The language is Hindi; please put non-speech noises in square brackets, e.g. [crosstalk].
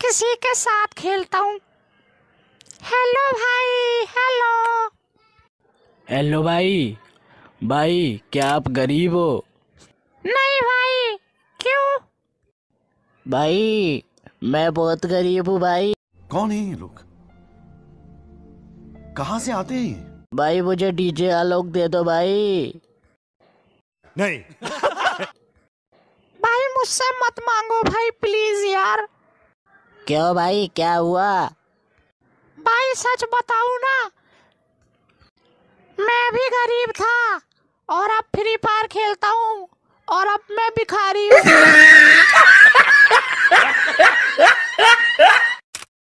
किसी के साथ खेलता हूँ हेलो भाई हेलो हेलो भाई भाई क्या आप गरीब हो नहीं भाई क्यों भाई मैं बहुत गरीब हूँ भाई कौन है ये लोग कहाँ से आते हैं भाई मुझे डीजे आलोक दे दो भाई नहीं [laughs] भाई मुझसे मत मांगो भाई प्लीज क्यों भाई क्या हुआ भाई सच बताऊ ना मैं भी गरीब था और अब फ्री फायर खेलता हूँ और अब मैं भिखारी हूँ